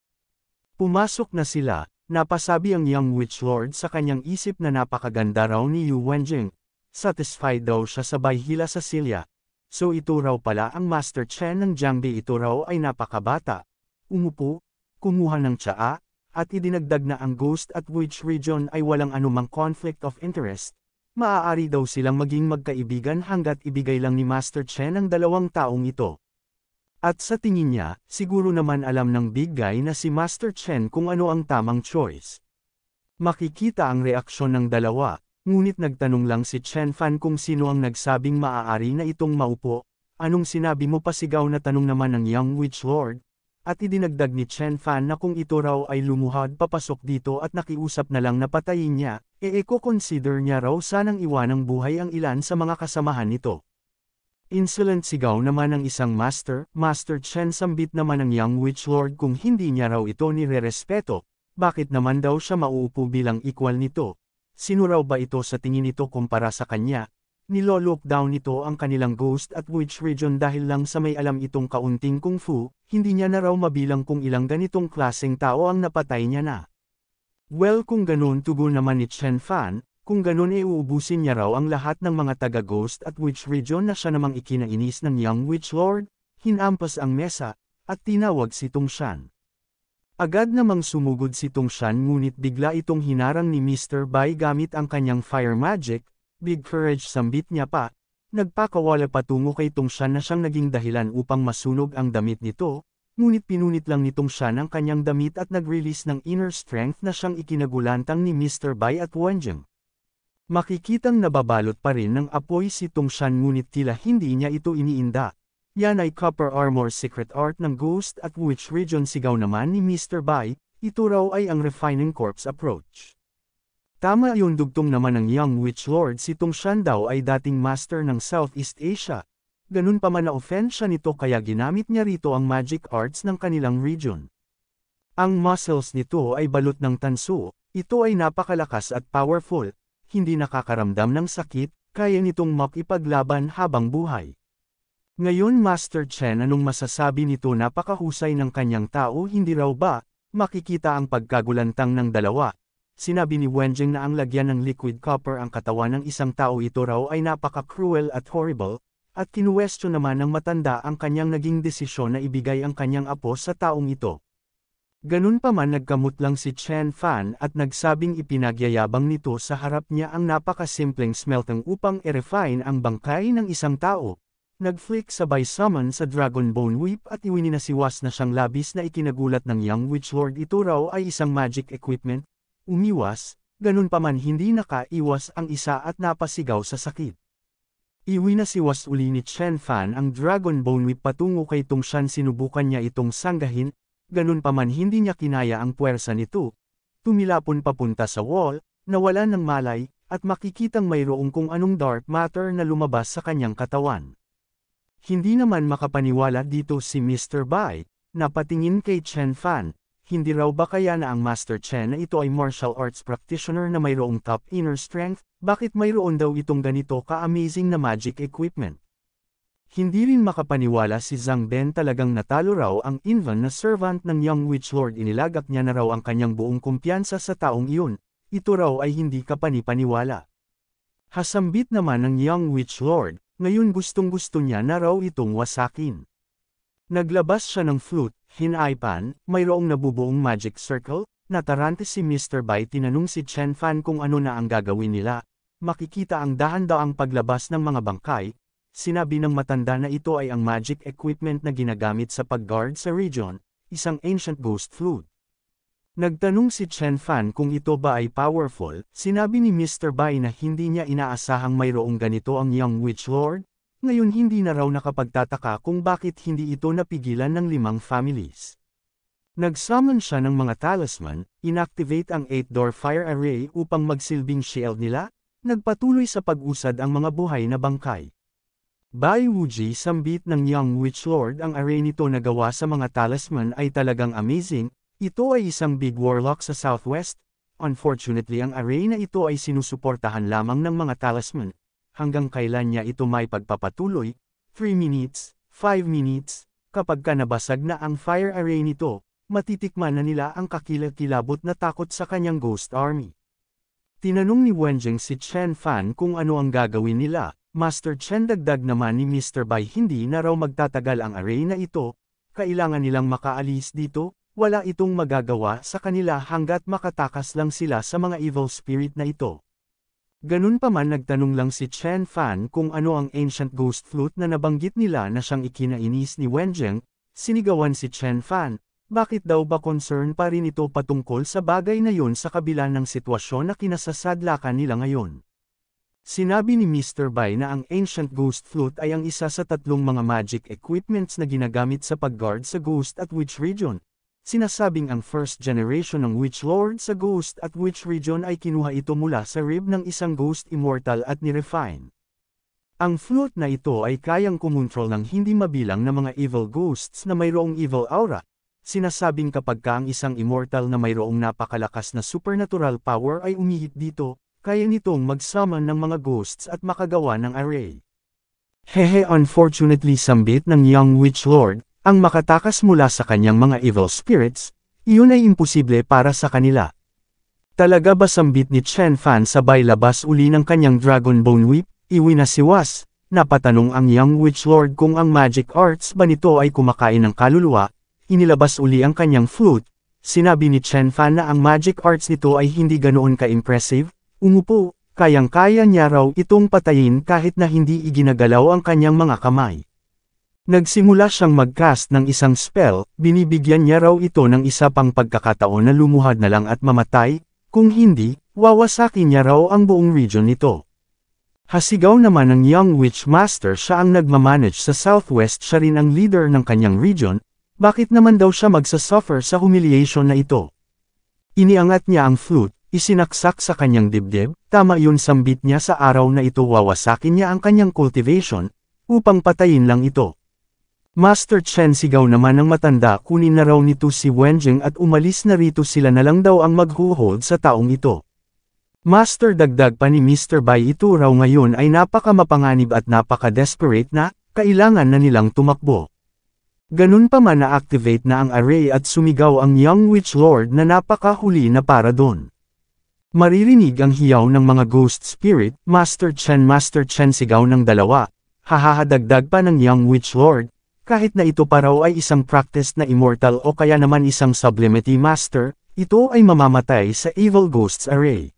S1: Pumasok na sila, napasabi ang young witch lord sa kanyang isip na napakaganda raw ni Yu Wenjing. Satisfied daw siya sa bayhila sa silya. So ito raw pala ang master Chen ng Jiangbi ito raw ay napakabata. Umupo, kumuha ng tsaa, at idinagdag na ang ghost at witch region ay walang anumang conflict of interest, Maaari daw silang maging magkaibigan hanggat ibigay lang ni Master Chen ang dalawang taong ito. At sa tingin niya, siguro naman alam ng big guy na si Master Chen kung ano ang tamang choice. Makikita ang reaksyon ng dalawa, ngunit nagtanong lang si Chen Fan kung sino ang nagsabing maaari na itong maupo. Anong sinabi mo pasigaw na tanong naman ng Young Witch Lord, at idinagdag ni Chen Fan na kung ito raw ay lumuhad papasok dito at nakiusap na lang na patayin niya, e eko-consider niya raw sanang iwanang buhay ang ilan sa mga kasamahan nito. Insolent sigaw naman ng isang master, Master Chen sambit naman ng Young Witch Lord kung hindi niya raw ito nire-respeto, bakit naman daw siya mauupo bilang equal nito? Sino raw ba ito sa tingin nito kumpara sa kanya? Nilolockdown nito ang kanilang ghost at witch region dahil lang sa may alam itong kaunting kung fu, hindi niya na raw mabilang kung ilang ganitong klaseng tao ang napatay niya na. Well kung ganun tugon naman ni Chen Fan, kung ganun e uubusin niya raw ang lahat ng mga taga-ghost at witch region na siya namang ikinainis ng young witch lord, hinampas ang mesa, at tinawag si Tongshan. Agad namang sumugod si Tongshan ngunit bigla itong hinarang ni Mr. Bai gamit ang kanyang fire magic, Big courage sambit niya pa, nagpakawala patungo kay Tungshan na siyang naging dahilan upang masunog ang damit nito, ngunit pinunit lang ni Tungshan ang kanyang damit at nag-release ng inner strength na siyang ikinagulantang ni Mr. Bai at Wanjing. Makikitang nababalot pa rin ng apoy si Tungshan ngunit tila hindi niya ito iniinda. Yan ay Copper Armor Secret Art ng Ghost at Witch Region sigaw naman ni Mr. Bai, ito raw ay ang Refining Corpse Approach. Tama yung dugtong naman ng Young Witch Lord si Tung Shan daw ay dating master ng Southeast Asia. Ganun pa man na-offend siya nito kaya ginamit niya rito ang magic arts ng kanilang region. Ang muscles nito ay balot ng tanso, ito ay napakalakas at powerful, hindi nakakaramdam ng sakit, kaya nitong makipaglaban habang buhay. Ngayon Master Chen anong masasabi nito napakahusay ng kanyang tao hindi raw ba, makikita ang pagkagulantang ng dalawa, Sinabi ni Wenjing na ang lagyan ng liquid copper ang katawan ng isang tao ito raw ay napaka-cruel at horrible, at kinuwestyo naman ng matanda ang kanyang naging desisyon na ibigay ang kanyang apo sa taong ito. Ganun pa man nagkamot lang si Chen Fan at nagsabing ipinagyayabang nito sa harap niya ang napakasimpleng smeltang upang i-refine ang bangkay ng isang tao. Nag-flick sabay summon sa Dragon Bone Whip at iwininasiwas na siyang labis na ikinagulat ng Young Witch Lord ito raw ay isang magic equipment umiwas, ganun pa man hindi nakaiwas ang isa at napasigaw sa sakit. Iwi na si Was uli ni Chen Fan ang Dragon Bone Whip patungo kay Tung Shan sinubukan niya itong sanggahin, ganun pa man hindi niya kinaya ang puwersa nito. Tumilapon papunta sa wall, nawala ng malay, at makikitang mayroong kung anong dark matter na lumabas sa kanyang katawan. Hindi naman makapaniwala dito si Mr. Bai, napatingin kay Chen Fan, hindi raw ba kaya na ang Master Chen na ito ay martial arts practitioner na mayroong top inner strength, bakit mayroon daw itong ganito ka-amazing na magic equipment? Hindi rin makapaniwala si Zhang Ben talagang natalo raw ang Invan na servant ng Young Witch Lord inilagak niya na raw ang kanyang buong kumpiyansa sa taong iyon, ito raw ay hindi kapanipaniwala. Hasambit naman ng Young Witch Lord, ngayon gustong gusto niya na raw itong wasakin. Naglabas siya ng flute Hinaipan, mayroong nabubuong magic circle, natarante si Mr. Bai tinanong si Chen Fan kung ano na ang gagawin nila, makikita ang dahan daw ang paglabas ng mga bangkay, sinabi ng matanda na ito ay ang magic equipment na ginagamit sa pagguard sa region, isang ancient ghost flute. Nagtanong si Chen Fan kung ito ba ay powerful, sinabi ni Mr. Bai na hindi niya inaasahang mayroong ganito ang Young Witch Lord, ngayon hindi na raw nakapagtataka kung bakit hindi ito napigilan ng limang families. Nagsummon siya ng mga talisman, inactivate ang 8-door fire array upang magsilbing shield nila, nagpatuloy sa pag-usad ang mga buhay na bangkay. Bai Wuji sambit ng Young Witch Lord ang array nito na gawa sa mga talisman ay talagang amazing, ito ay isang big warlock sa Southwest, unfortunately ang array na ito ay sinusuportahan lamang ng mga talisman, hanggang kailan niya ito may pagpapatuloy, 3 minutes, 5 minutes, kapag ka nabasag na ang fire array nito, matitikman na nila ang kakilakilabot na takot sa kanyang ghost army. Tinanong ni Wenjing si Chen Fan kung ano ang gagawin nila, Master Chen dagdag naman ni Mr. Bai hindi na raw magtatagal ang array na ito, kailangan nilang makaalis dito, wala itong magagawa sa kanila hanggat makatakas lang sila sa mga evil spirit na ito. Ganun pa man nagtanong lang si Chen Fan kung ano ang ancient ghost flute na nabanggit nila na siyang ikinainis ni Wenjing, sinigawan si Chen Fan, bakit daw ba concern pa rin ito patungkol sa bagay na yon sa kabila ng sitwasyon na kinasasadlakan nila ngayon. Sinabi ni Mr. Bai na ang ancient ghost flute ay ang isa sa tatlong mga magic equipments na ginagamit sa pagguard sa ghost at witch region, Sinasabing ang first generation ng Witch Lord sa Ghost at Witch Region ay kinuha ito mula sa rib ng isang Ghost Immortal at nirefine. Ang flute na ito ay kayang kumontrol ng hindi mabilang na mga evil ghosts na mayroong evil aura. Sinasabing kapag ka ang isang immortal na mayroong napakalakas na supernatural power ay umihit dito, kaya nitong magsama ng mga ghosts at makagawa ng array. Hehe unfortunately sambit ng young witch lord, ang makatakas mula sa kanyang mga evil spirits, iyon ay imposible para sa kanila. Talaga ba sambit ni Chen Fan sabay labas uli ng kanyang Dragon Bone Whip, iwinasiwas, napatanong ang Young Witch Lord kung ang magic arts ba nito ay kumakain ng kaluluwa, inilabas uli ang kanyang flute, sinabi ni Chen Fan na ang magic arts nito ay hindi ganoon ka-impressive, umupo, kayang-kaya niya raw itong patayin kahit na hindi iginagalaw ang kanyang mga kamay. Nagsimula siyang magcast ng isang spell, binibigyan niya raw ito ng isa pang pagkakataon na lumuhad na lang at mamatay, kung hindi, wawasakin niya raw ang buong region nito. Hasigaw naman ng Young Witch Master siya ang nagmamanage sa Southwest siya rin ang leader ng kanyang region, bakit naman daw siya magsasuffer sa humiliation na ito? Iniangat niya ang flute, isinaksak sa kanyang dibdib, tama yun sambit niya sa araw na ito wawasakin niya ang kanyang cultivation, upang patayin lang ito. Master Chen sigaw naman ng matanda kunin na raw nito si Wenjing at umalis na rito sila na lang daw ang maghuhold sa taong ito. Master dagdag pa ni Mr. Bai ito raw ngayon ay napaka mapanganib at napaka desperate na, kailangan na nilang tumakbo. Ganun pa man na-activate na ang array at sumigaw ang Young Witch Lord na napakahuli na para doon. Maririnig ang hiyaw ng mga ghost spirit, Master Chen Master Chen sigaw ng dalawa, hahahadagdag pa ng Young Witch Lord, kahit na ito pa ay isang practice na immortal o kaya naman isang sublimity master, ito ay mamamatay sa Evil Ghosts Array.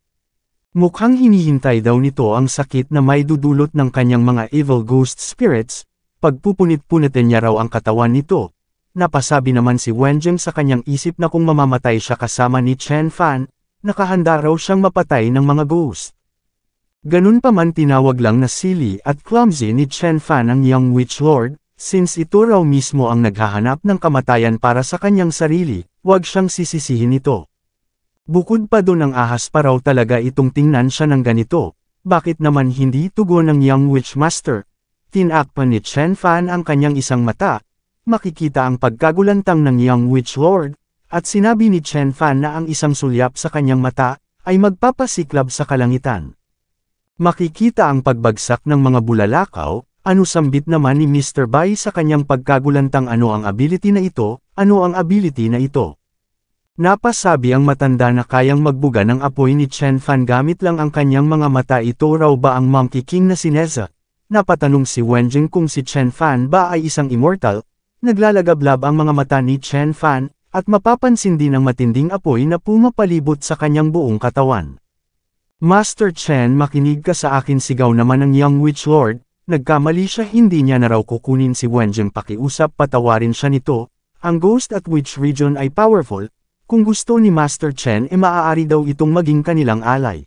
S1: Mukhang hinihintay daw nito ang sakit na may dudulot ng kanyang mga evil ghost spirits, pagpupunit-punitin niya raw ang katawan nito. Napasabi naman si Wenjing sa kanyang isip na kung mamamatay siya kasama ni Chen Fan, nakahanda raw siyang mapatay ng mga ghost. Ganun pa man tinawag lang na silly at clumsy ni Chen Fan ang young witch lord, Since ito raw mismo ang naghahanap ng kamatayan para sa kanyang sarili, wag siyang sisisihin ito. Bukod pa doon ang ahas pa raw talaga itong tingnan siya ng ganito, bakit naman hindi tugon ng young witch master? Tinakpan ni Chen Fan ang kanyang isang mata, makikita ang pagkagulantang ng young witch lord, at sinabi ni Chen Fan na ang isang sulyap sa kanyang mata, ay magpapasiklab sa kalangitan. Makikita ang pagbagsak ng mga bulalakaw, ano sambit naman ni Mr. Bai sa kanyang pagkagulantang ano ang ability na ito, ano ang ability na ito. Napasabi ang matanda na kayang magbuga ng apoy ni Chen Fan gamit lang ang kanyang mga mata ito raw ba ang Monkey King na si Neza? Napatanong si Wenjing kung si Chen Fan ba ay isang immortal, Naglalagablab ang mga mata ni Chen Fan, at mapapansin din ang matinding apoy na pumapalibot sa kanyang buong katawan. Master Chen makinig ka sa akin sigaw naman ng Young Witch Lord, Nagkamali siya hindi niya na raw kukunin si Wenjing pakiusap patawarin siya nito, ang ghost at witch region ay powerful, kung gusto ni Master Chen e eh maaari daw itong maging kanilang alay.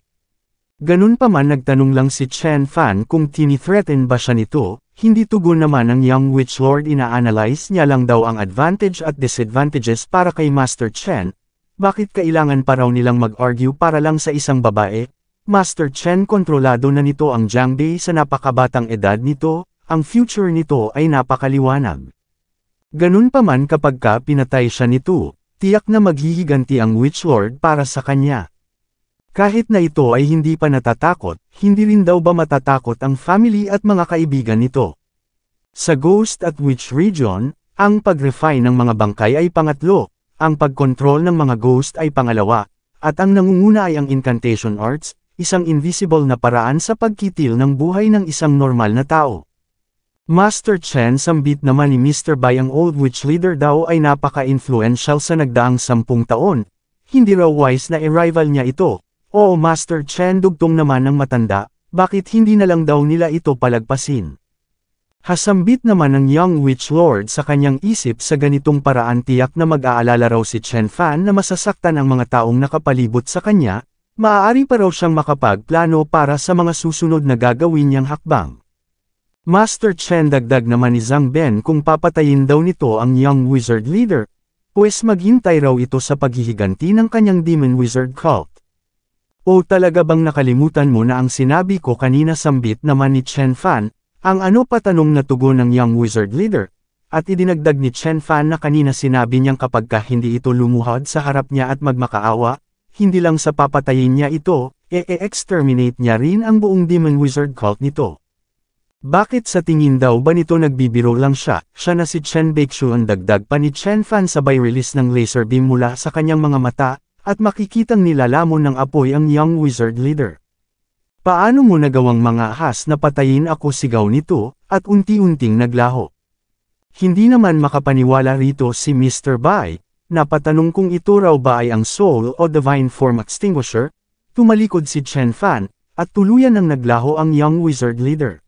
S1: Ganun pa man nagtanong lang si Chen Fan kung tini-threaten ba siya nito, hindi tugon naman ang young witch lord ina-analyze niya lang daw ang advantage at disadvantages para kay Master Chen, bakit kailangan pa raw nilang mag-argue para lang sa isang babae, Master Chen kontrolado na nito ang Jiang Bei sa napakabatang edad nito, ang future nito ay napakaliwanag. Ganun pa man kapag ka pinatay siya nito, tiyak na maghihiganti ang Witch Lord para sa kanya. Kahit na ito ay hindi pa natatakot, hindi rin daw ba matatakot ang family at mga kaibigan nito. Sa Ghost at Witch Region, ang pag-refine ng mga bangkay ay pangatlo, ang pagkontrol ng mga ghost ay pangalawa, at ang nangunguna ay ang incantation arts, isang invisible na paraan sa pagkitil ng buhay ng isang normal na tao. Master Chen sambit naman ni Mr. Bai ang old witch leader daw ay napaka-influential sa nagdaang sampung taon. Hindi raw wise na arrival niya ito. Oo Master Chen dugtong naman ng matanda, bakit hindi na lang daw nila ito palagpasin? Hasambit naman ng young witch lord sa kanyang isip sa ganitong paraan tiyak na mag-aalala raw si Chen Fan na masasaktan ang mga taong nakapalibot sa kanya, Maaari pa raw siyang makapagplano para sa mga susunod na gagawin niyang hakbang. Master Chen dagdag naman ni Zhang Ben kung papatayin daw nito ang Young Wizard Leader, pues maghintay raw ito sa paghihiganti ng kanyang Demon Wizard Cult. O talaga bang nakalimutan mo na ang sinabi ko kanina sambit naman ni Chen Fan, ang ano patanong na tugon ng Young Wizard Leader, at idinagdag ni Chen Fan na kanina sinabi niyang kapag hindi ito lumuhod sa harap niya at magmakaawa, hindi lang sa papatayin niya ito, e-exterminate niya rin ang buong Demon Wizard cult nito. Bakit sa tingin daw ba nito nagbibiro lang siya, siya na si Chen Baekshu ang dagdag pa ni Chen Fan sabay release ng laser beam mula sa kanyang mga mata, at makikitang nilalamon ng apoy ang young wizard leader. Paano mo nagawang mga ahas na patayin ako sigaw nito, at unti-unting naglaho? Hindi naman makapaniwala rito si Mr. Bai, Napatanong kung ito raw ba ay ang soul o divine form extinguisher, tumalikod si Chen Fan, at tuluyan ng naglaho ang young wizard leader.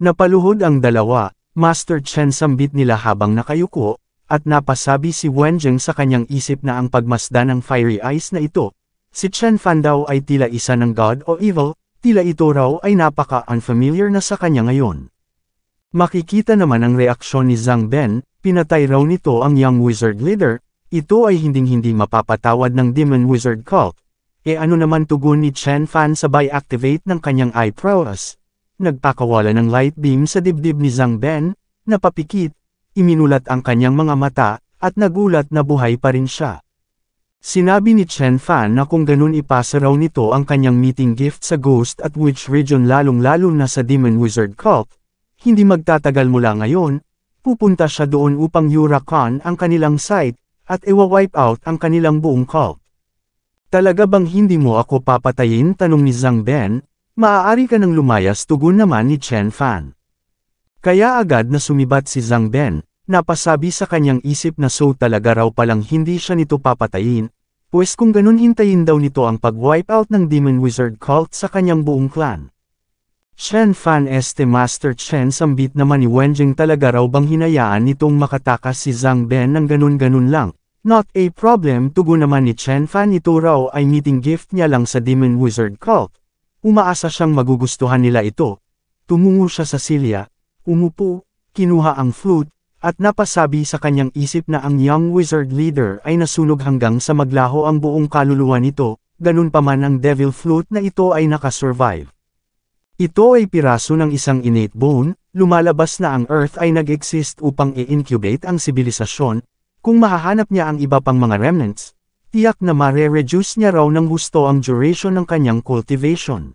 S1: Napaluhod ang dalawa, Master Chen sambit nila habang nakayuko, at napasabi si Wenjing sa kanyang isip na ang pagmasda ng fiery eyes na ito, si Chen Fan daw ay tila isa ng god o evil, tila ito raw ay napaka-unfamiliar na sa kanya ngayon. Makikita naman ang reaksyon ni Zhang Ben, pinatay raw nito ang young wizard leader, ito ay hinding-hindi mapapatawad ng Demon Wizard Cult. E ano naman tugon ni Chen Fan sabay activate ng kanyang eye prowess. Nagpakawala ng light beam sa dibdib ni Zhang Ben, napapikit, iminulat ang kanyang mga mata, at nagulat na buhay pa rin siya. Sinabi ni Chen Fan na kung ganun ipasaraw nito ang kanyang meeting gift sa Ghost at Witch Region lalong-lalo na sa Demon Wizard Cult, hindi magtatagal mula ngayon, pupunta siya doon upang Yurakan ang kanilang site, at iwa-wipe out ang kanilang buong cult. Talaga bang hindi mo ako papatayin? Tanong ni Zhang Ben, maaari ka nang lumayas tugon naman ni Chen Fan. Kaya agad na sumibat si Zhang Ben, napasabi sa kanyang isip na so talaga raw palang hindi siya nito papatayin, pues kung ganun hintayin daw nito ang pag-wipe out ng Demon Wizard Cult sa kanyang buong clan. Chen Fan este Master Chen sambit naman ni Wenjing talaga raw bang hinayaan nitong makatakas si Zhang Ben ng ganun-ganun lang, Not a problem tugo naman ni Chen Fan ito raw ay meeting gift niya lang sa Demon Wizard Cult. Umaasa siyang magugustuhan nila ito. Tumungo siya sa silya, umupo, kinuha ang flute, at napasabi sa kanyang isip na ang young wizard leader ay nasunog hanggang sa maglaho ang buong kaluluwa nito, ganun pa man ang devil flute na ito ay nakasurvive. Ito ay piraso ng isang innate bone, lumalabas na ang earth ay nag-exist upang i-incubate ang sibilisasyon, kung mahahanap niya ang iba pang mga remnants, tiyak na mare-reduce niya raw ng gusto ang duration ng kanyang cultivation.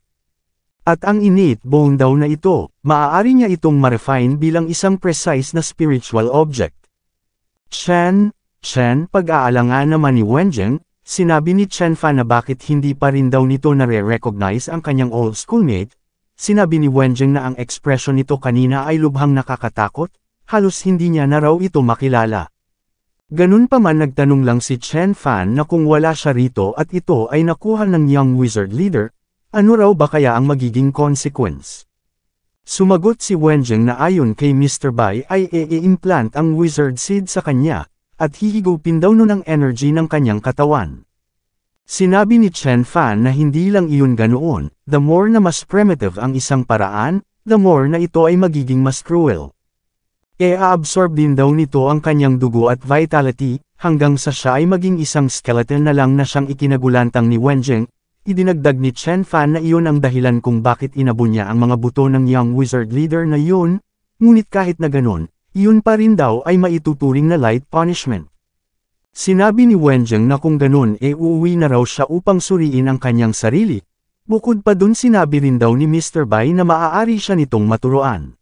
S1: At ang innate bone daw na ito, maaari niya itong ma-refine bilang isang precise na spiritual object. Chen, Chen pag-aalangan naman ni Wenjing, sinabi ni Chen Fa na bakit hindi pa rin daw nito nare-recognize ang kanyang old schoolmate, sinabi ni Wenjing na ang expression nito kanina ay lubhang nakakatakot, halos hindi niya na raw ito makilala. Ganun pa man nagtanong lang si Chen Fan na kung wala siya rito at ito ay nakuha ng young wizard leader, ano raw ba kaya ang magiging consequence? Sumagot si Wenjing na ayon kay Mr. Bai ay e-implant ang wizard seed sa kanya, at hihigupin daw nun ang energy ng kanyang katawan. Sinabi ni Chen Fan na hindi lang iyon ganoon, the more na mas primitive ang isang paraan, the more na ito ay magiging mas cruel. E absorb din daw nito ang kanyang dugo at vitality, hanggang sa siya ay maging isang skeleton na lang na siyang ikinagulantang ni Wenjing, idinagdag ni Chen Fan na iyon ang dahilan kung bakit inabon niya ang mga buto ng young wizard leader na yun, ngunit kahit na ganun, iyon pa rin daw ay maituturing na light punishment. Sinabi ni Wenjing na kung ganun e eh uuwi na raw siya upang suriin ang kanyang sarili. Bukod pa dun sinabi rin daw ni Mr. Bai na maaari siya nitong maturoan.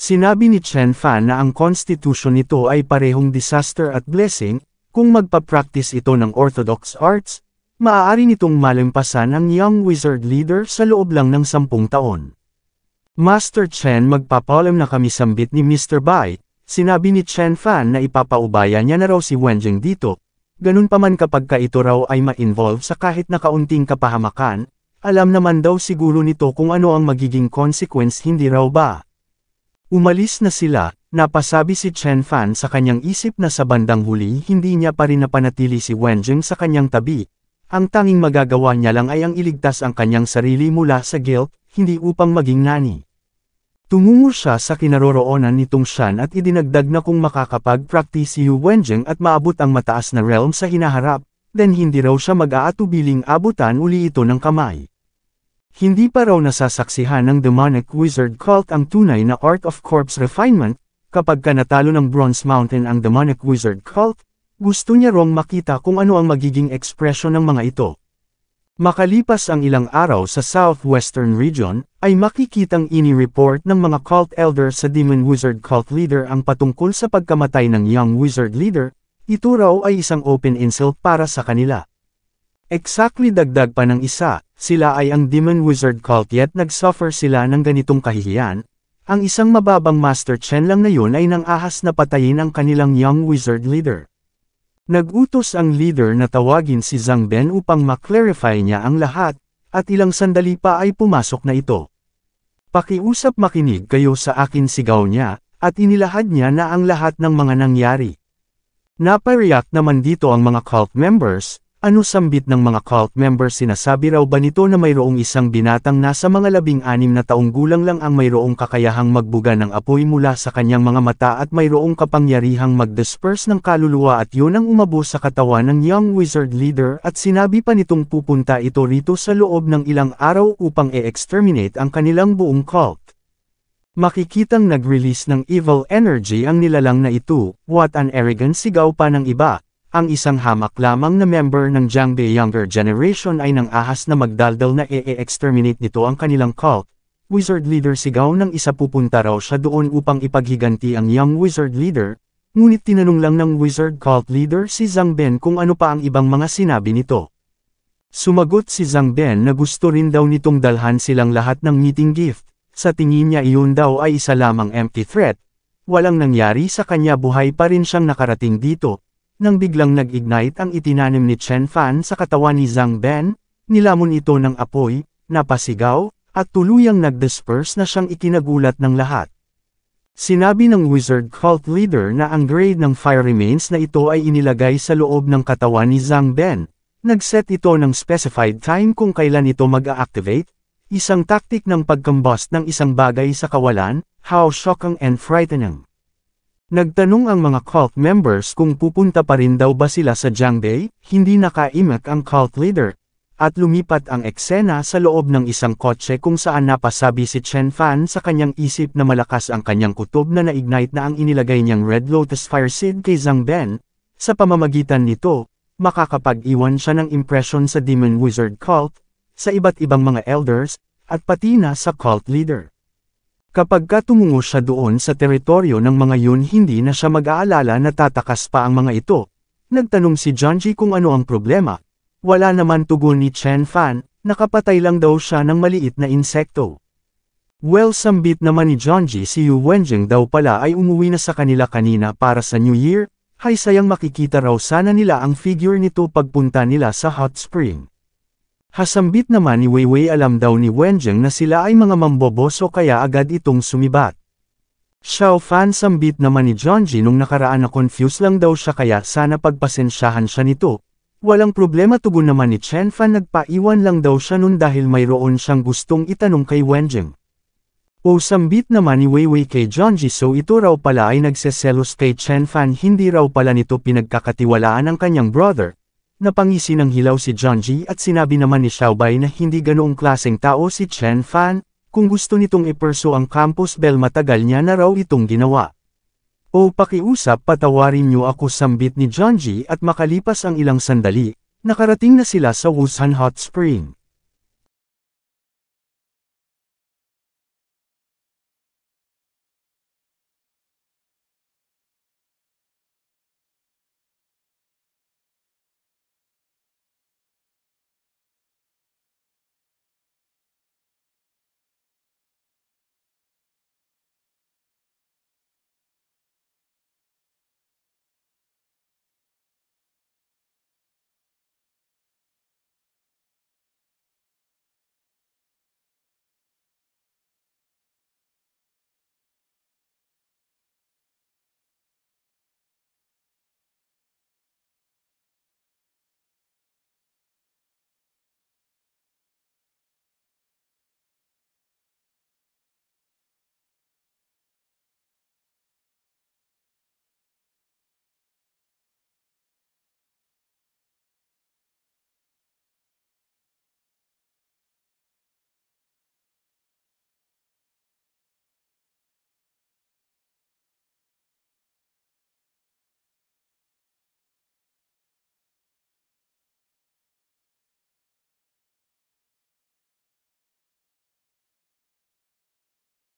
S1: Sinabi ni Chen Fan na ang constitution nito ay parehong disaster at blessing, kung magpa-practice ito ng orthodox arts, maaari nitong malampasan ang young wizard leader sa loob lang ng sampung taon. Master Chen magpapalam na kami sambit ni Mr. Bai, sinabi ni Chen Fan na ipapaubaya niya na raw si Wenjing dito, ganun pa man kapag ka ito raw ay ma-involve sa kahit na kaunting kapahamakan, alam naman daw siguro nito kung ano ang magiging consequence hindi raw ba. Umalis na sila, napasabi si Chen Fan sa kanyang isip na sa bandang huli hindi niya pa rin napanatili si Wenjing sa kanyang tabi. Ang tanging magagawa niya lang ay ang iligtas ang kanyang sarili mula sa guilt, hindi upang maging nani. Tumungo siya sa kinaroroonan nitong Shan at idinagdag na kung makakapag-practice si Yu Wenjing at maabot ang mataas na realm sa hinaharap, then hindi raw siya mag-aatubiling abutan uli ito ng kamay. Hindi pa raw nasasaksihan ng demonic wizard cult ang tunay na art of corpse refinement, kapag ka natalo ng Bronze Mountain ang demonic wizard cult, gusto niya rong makita kung ano ang magiging ekspresyon ng mga ito. Makalipas ang ilang araw sa southwestern region, ay makikitang ini-report ng mga cult elder sa Demon Wizard cult leader ang patungkol sa pagkamatay ng young wizard leader, ito raw ay isang open insult para sa kanila. Exactly dagdag pa ng isa, sila ay ang Demon Wizard Cult yet nagsuffer sila ng ganitong kahihiyan, ang isang mababang Master Chen lang na yun ay nang ahas na patayin ang kanilang young wizard leader. Nagutos ang leader na tawagin si Zhang Ben upang maklarify niya ang lahat, at ilang sandali pa ay pumasok na ito. Pakiusap makinig kayo sa akin sigaw niya, at inilahad niya na ang lahat ng mga nangyari. Napareact naman dito ang mga cult members, ano sambit ng mga cult members sinasabi raw ba nito na mayroong isang binatang nasa mga labing anim na taong gulang lang ang mayroong kakayahang magbuga ng apoy mula sa kanyang mga mata at mayroong kapangyarihang mag-disperse ng kaluluwa at yun ang umabo sa katawan ng young wizard leader at sinabi pa nitong pupunta ito rito sa loob ng ilang araw upang e-exterminate ang kanilang buong cult. Makikitang nag-release ng evil energy ang nilalang na ito, what an arrogant sigaw pa ng iba, ang isang hamak lamang na member ng Jiangbe Younger Generation ay nang ahas na magdaldal na e-exterminate nito ang kanilang cult. Wizard Leader sigaw nang isa pupunta raw siya doon upang ipaghiganti ang young wizard leader, ngunit tinanong lang ng wizard cult leader si Zhang Ben kung ano pa ang ibang mga sinabi nito. Sumagot si Zhang Ben na gusto rin daw nitong dalhan silang lahat ng meeting gift, sa tingin niya iyon daw ay isa lamang empty threat, walang nangyari sa kanya buhay pa rin siyang nakarating dito, nang biglang nag-ignite ang itinanim ni Chen Fan sa katawan ni Zhang Ben, nilamon ito ng apoy, napasigaw, at tuluyang nag-disperse na siyang ikinagulat ng lahat. Sinabi ng wizard cult leader na ang grade ng fire remains na ito ay inilagay sa loob ng katawan ni Zhang Ben. Nag-set ito ng specified time kung kailan ito mag-activate, isang taktik ng pagkambust ng isang bagay sa kawalan, how shocking and frightening. Nagtanong ang mga cult members kung pupunta pa rin daw ba sila sa Jiangdai, hindi nakaimak ang cult leader. At lumipat ang eksena sa loob ng isang kotse kung saan napasabi si Chen Fan sa kanyang isip na malakas ang kanyang kutob na na-ignite na ang inilagay niyang Red Lotus Fire Seed kay Zhang Ben. Sa pamamagitan nito, makakapag-iwan siya ng impression sa Demon Wizard Cult, sa iba't ibang mga elders, at pati na sa cult leader. Kapag ka tumungo siya doon sa teritoryo ng mga yun hindi na siya mag-aalala na tatakas pa ang mga ito. Nagtanong si Janji kung ano ang problema. Wala naman tugon ni Chen Fan, nakapatay lang daw siya ng maliit na insekto. Well sambit naman ni Janji si Yu Wenjing daw pala ay umuwi na sa kanila kanina para sa New Year, hay sayang makikita raw sana nila ang figure nito pagpunta nila sa hot spring. Hasambit naman ni Weiwei alam daw ni Wenjing na sila ay mga mambobos kaya agad itong sumibat. Xiao Fan sambit naman ni Jonji nung nakaraan na confused lang daw siya kaya sana pagpasensyahan siya nito. Walang problema tugon naman ni Chen Fan nagpaiwan lang daw siya nun dahil mayroon siyang gustong itanong kay Wenjing. O sambit naman ni Weiwei kay Jonji so ito raw pala ay nagseselos kay Chen Fan hindi raw pala nito pinagkakatiwalaan ang kanyang brother Napangisi ng hilaw si John at sinabi naman ni Xiaobai na hindi ganoong klaseng tao si Chen Fan, kung gusto nitong iperso ang Campus Bell matagal niya na raw itong ginawa. O pakiusap patawarin niyo ako sambit ni John at makalipas ang ilang sandali, nakarating na sila sa Wushan Hot Spring.